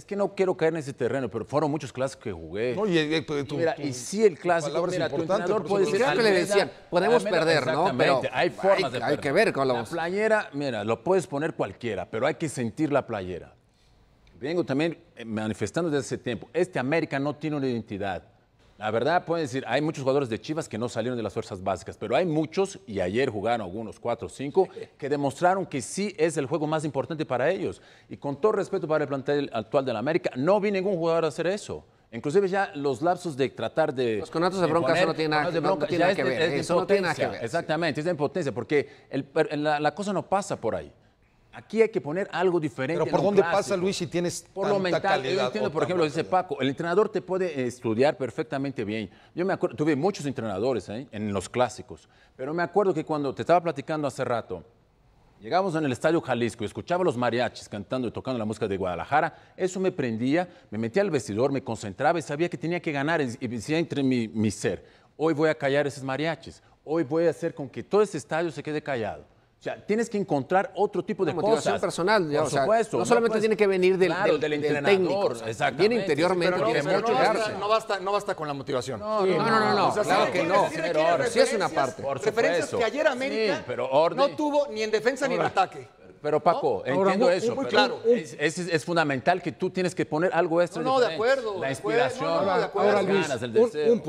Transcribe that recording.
es que no quiero caer en ese terreno, pero fueron muchos clásicos que jugué. y, eh, pues, sí, el clásico, mira, tu entrenador puede ser. que le decían, podemos perder, ¿no? Pero hay formas hay, de perder. Hay que ver con La playera, mira, lo puedes poner cualquiera, pero hay que sentir la playera. Vengo también eh, manifestando desde hace tiempo. Este América no tiene una identidad. La verdad, pueden decir, hay muchos jugadores de Chivas que no salieron de las fuerzas básicas, pero hay muchos, y ayer jugaron algunos, cuatro o cinco, que demostraron que sí es el juego más importante para ellos. Y con todo respeto para el plantel actual de la América, no vi ningún jugador hacer eso. Inclusive ya los lapsos de tratar de... Los conatos de bronca eso no tiene nada, que ver. Exactamente, es de impotencia, porque la cosa no pasa por ahí. Aquí hay que poner algo diferente. Pero ¿por dónde pasa, Luis, si tienes Por tanta lo mental. Calidad, yo entiendo, por ejemplo, dice Paco, el entrenador te puede estudiar perfectamente bien. Yo me acuerdo, tuve muchos entrenadores ¿eh? en los clásicos, pero me acuerdo que cuando te estaba platicando hace rato, Llegamos en el Estadio Jalisco y escuchaba los mariachis cantando y tocando la música de Guadalajara. Eso me prendía, me metía al vestidor, me concentraba y sabía que tenía que ganar y decía entre mi, mi ser, hoy voy a callar esos mariachis, hoy voy a hacer con que todo ese estadio se quede callado. O sea, tienes que encontrar otro tipo de motivación personal. Por supuesto, no solamente pues tiene que venir del, del, técnico, viene interiormente, no, tiene mucho no, basta, no, basta, no basta con la motivación. No, no, no. no, o sea, claro sí, que no. es una parte. referencias que ayer América no tuvo ni en defensa ni en ataque. Pero Paco, entiendo eso. claro. Es, fundamental que tú tienes que poner algo extra. No, no de acuerdo. La inspiración, las ganas, el deseo. un punto.